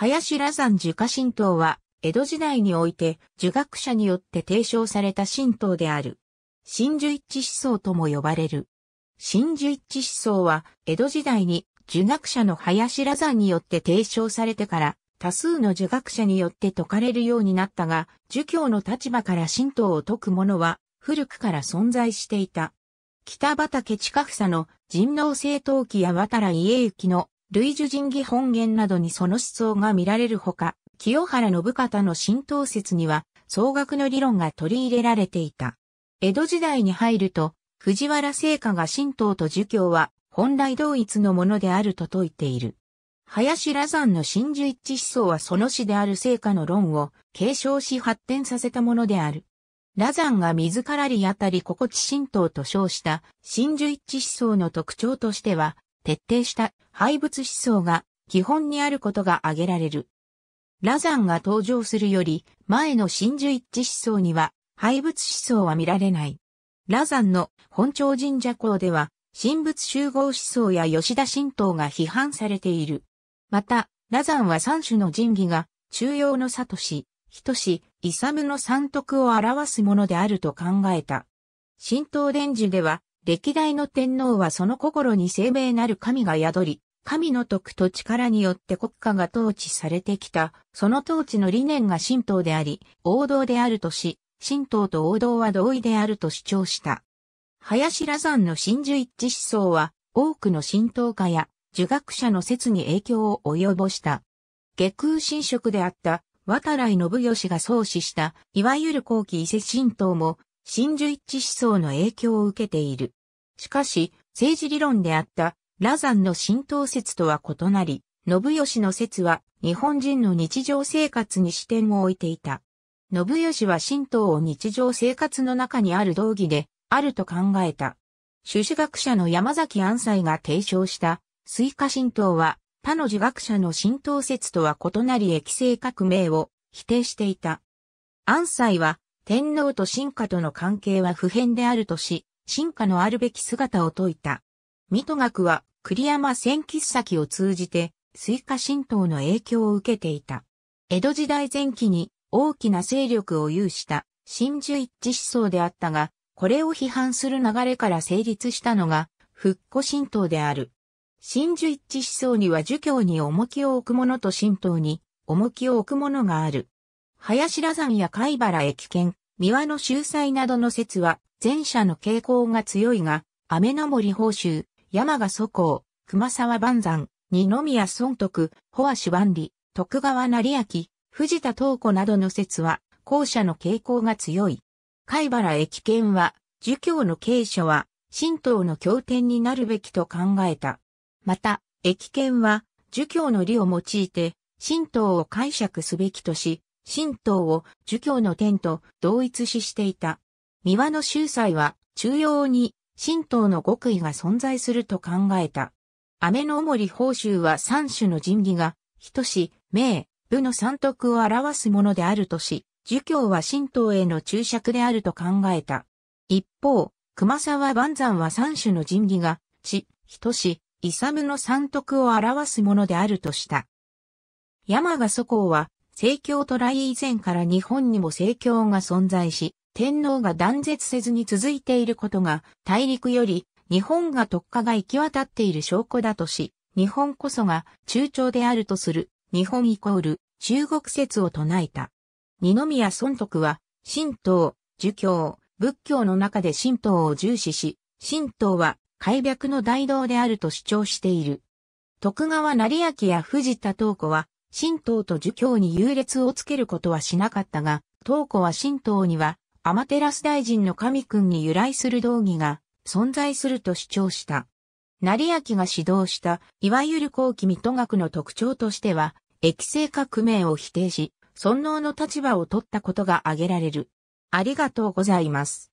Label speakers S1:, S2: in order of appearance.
S1: 林羅山儒家神道は、江戸時代において、儒学者によって提唱された神道である。真珠一致思想とも呼ばれる。真珠一致思想は、江戸時代に儒学者の林羅山によって提唱されてから、多数の儒学者によって説かれるようになったが、儒教の立場から神道を説く者は、古くから存在していた。北畠近房の人王政党期や渡良家行の類樹神義本源などにその思想が見られるほか、清原信方の神道説には、総額の理論が取り入れられていた。江戸時代に入ると、藤原聖家が神道と儒教は本来同一のものであると説いている。林羅山の真珠一致思想はその死である聖家の論を継承し発展させたものである。羅山が自らりあたり心地神道と称した真珠一致思想の特徴としては、徹底した廃物思想が基本にあることが挙げられる。ラザンが登場するより前の真珠一致思想には廃物思想は見られない。ラザンの本町神社校では神仏集合思想や吉田神道が批判されている。また、ラザンは三種の神器が中央の里トシ、ヒイサムの三徳を表すものであると考えた。神道伝授では歴代の天皇はその心に生命なる神が宿り、神の徳と力によって国家が統治されてきた、その統治の理念が神道であり、王道であるとし、神道と王道は同意であると主張した。林羅山の真珠一致思想は、多くの神道家や儒学者の説に影響を及ぼした。下空神職であった渡来信義が創始した、いわゆる後期伊勢神道も、真珠一致思想の影響を受けている。しかし、政治理論であったラザンの浸透説とは異なり、信義の説は日本人の日常生活に視点を置いていた。信義は神道を日常生活の中にある道義で、あると考えた。朱子学者の山崎安西が提唱した、水カ神道は、他の儒学者の神道説とは異なり液性革命を否定していた。安西は、天皇と神家との関係は不変であるとし、進化のあるべき姿を説いた。水戸学は栗山千吉先を通じて、スイカ神道の影響を受けていた。江戸時代前期に大きな勢力を有した真珠一致思想であったが、これを批判する流れから成立したのが復古神道である。真珠一致思想には儒教に重きを置くものと神道に重きを置くものがある。林羅山や貝原駅剣、三輪の秀才などの説は前者の傾向が強いが、雨の森報酬、山賀祖公、熊沢万山、二宮尊徳、保足万里、徳川成明、藤田東子などの説は、後者の傾向が強い。貝原駅検は、儒教の継承は、神道の経典になるべきと考えた。また、駅検は、儒教の理を用いて、神道を解釈すべきとし、神道を儒教の点と同一視していた。三輪の秀才は、中央に、神道の極意が存在すると考えた。雨の森報酬は三種の神器が、人し、名、部の三徳を表すものであるとし、儒教は神道への注釈であると考えた。一方、熊沢万山は三種の神器が、地、人し、イサムの三徳を表すものであるとした。山賀祖公は、政教と来以前から日本にも政教が存在し、天皇が断絶せずに続いていることが、大陸より日本が特化が行き渡っている証拠だとし、日本こそが中朝であるとする、日本イコール中国説を唱えた。二宮尊徳は、神道、儒教、仏教の中で神道を重視し、神道は開闢の大道であると主張している。徳川成明や藤田東子は、神道と儒教に優劣をつけることはしなかったが、東子は神道にはアマテラス大臣の神君に由来する道義が存在すると主張した。成明が指導した、いわゆる後期水戸学の特徴としては、液性革命を否定し、尊王の立場を取ったことが挙げられる。ありがとうございます。